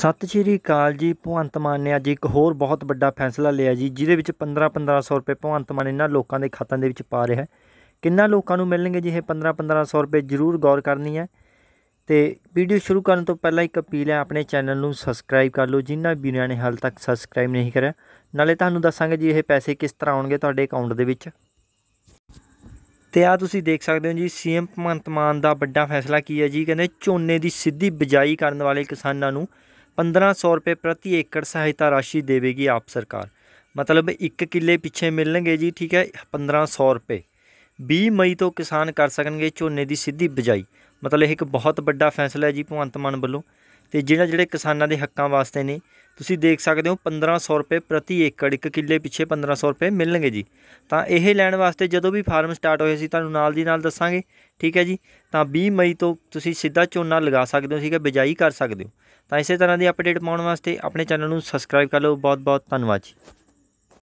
ਸਤਿ ਸ਼੍ਰੀ ਅਕਾਲ ਜੀ ਭਵੰਤ ਮਾਨ ਨੇ ਅੱਜ ਇੱਕ ਹੋਰ ਬਹੁਤ ਵੱਡਾ ਫੈਸਲਾ ਲਿਆ ਜੀ ਜਿਹਦੇ ਵਿੱਚ 15 1500 ਰੁਪਏ ਭਵੰਤ ਮਾਨ ਇਹਨਾਂ ਲੋਕਾਂ ਦੇ ਖਾਤਿਆਂ ਦੇ ਵਿੱਚ ਪਾ ਰਿਹਾ ਹੈ ਕਿੰਨਾ ਲੋਕਾਂ ਨੂੰ ਮਿਲਣਗੇ ਜੀ ਇਹ 15 1500 ਰੁਪਏ ਜ਼ਰੂਰ ਗੌਰ ਕਰਨੀ ਹੈ ਤੇ ਵੀਡੀਓ ਸ਼ੁਰੂ ਕਰਨ ਤੋਂ ਪਹਿਲਾਂ ਇੱਕ ਅਪੀਲ ਹੈ ਆਪਣੇ ਚੈਨਲ ਨੂੰ ਸਬਸਕ੍ਰਾਈਬ ਕਰ ਲਓ ਜਿਨ੍ਹਾਂ ਵੀਰਾਂ ਨੇ ਹਾਲ ਤੱਕ ਸਬਸਕ੍ਰਾਈਬ ਨਹੀਂ ਕਰਿਆ ਨਾਲੇ ਤੁਹਾਨੂੰ ਦੱਸਾਂਗੇ ਜੀ ਇਹ ਪੈਸੇ ਕਿਸ ਤਰ੍ਹਾਂ ਆਉਣਗੇ ਤੁਹਾਡੇ ਅਕਾਊਂਟ ਦੇ ਵਿੱਚ ਤੇ ਆ ਤੁਸੀਂ ਦੇਖ ਸਕਦੇ ਹੋ ਜੀ ਸੀਐਮ ਭਵੰਤ ਮਾਨ ਦਾ ਵੱਡਾ ਫੈਸਲਾ ਕੀ ਹੈ ਜੀ ਕਹਿੰਦੇ ਝੋਨੇ ਦੀ ਸਿੱਧੀ ਬਿਜਾਈ ਕਰਨ ਵਾਲੇ ਕਿਸਾਨਾਂ ਨੂੰ 1500 ਰੁਪਏ ਪ੍ਰਤੀ ਏਕੜ ਸਹਾਇਤਾ ਰਾਸ਼ੀ ਦੇਵੇਗੀ ਆਪ ਸਰਕਾਰ ਮਤਲਬ 1 ਕਿੱਲੇ ਪਿੱਛੇ ਮਿਲਣਗੇ ਜੀ ਠੀਕ ਹੈ 1500 ਰੁਪਏ 20 ਮਈ ਤੋਂ ਕਿਸਾਨ ਕਰ ਸਕਣਗੇ ਝੋਨੇ ਦੀ ਸਿੱਧੀ ਬਜਾਈ ਮਤਲਬ ਇਹ ਇੱਕ ਬਹੁਤ ਵੱਡਾ ਫੈਸਲਾ ਹੈ ਜੀ ਭਵੰਤ ਮਾਨ ਵੱਲੋਂ ਤੇ ਜਿਹੜਾ ਜਿਹੜੇ ਕਿਸਾਨਾਂ ਦੇ ਹੱਕਾਂ ਵਾਸਤੇ ਨੇ ਤੁਸੀਂ ਦੇਖ ਸਕਦੇ ਹੋ 1500 ਰੁਪਏ ਪ੍ਰਤੀ ਏਕੜ ਇੱਕ ਕਿੱਲੇ ਪਿੱਛੇ 1500 ਰੁਪਏ ਮਿਲਣਗੇ ਜੀ ਤਾਂ ਇਹ ਲੈਣ ਵਾਸਤੇ ਜਦੋਂ ਵੀ ਫਾਰਮ ਸਟਾਰਟ ਹੋਏ ਸੀ ਤੁਹਾਨੂੰ ਨਾਲ ਦੀ ਨਾਲ ਦੱਸਾਂਗੇ ਠੀਕ ਹੈ ਜੀ ਤਾਂ 20 ਮਈ ਤੋਂ ਤੁਸੀਂ ਸਿੱਧਾ ਝੋਨਾ ਲਗਾ ਸਕਦੇ ਹੋ ਠੀਕ ਹੈ ਬਿਜਾਈ ਕਰ ਸਕਦੇ ਹੋ ਤਾਂ ਇਸੇ ਤਰ੍ਹਾਂ ਦੀ ਅਪਡੇਟ ਪਾਉਣ ਵਾਸਤੇ ਆਪਣੇ ਚੈਨਲ ਨੂੰ ਸਬਸਕ੍ਰਾਈਬ ਕਰ ਲਓ ਬਹੁਤ ਬਹੁਤ ਧੰਨਵਾਦ ਜੀ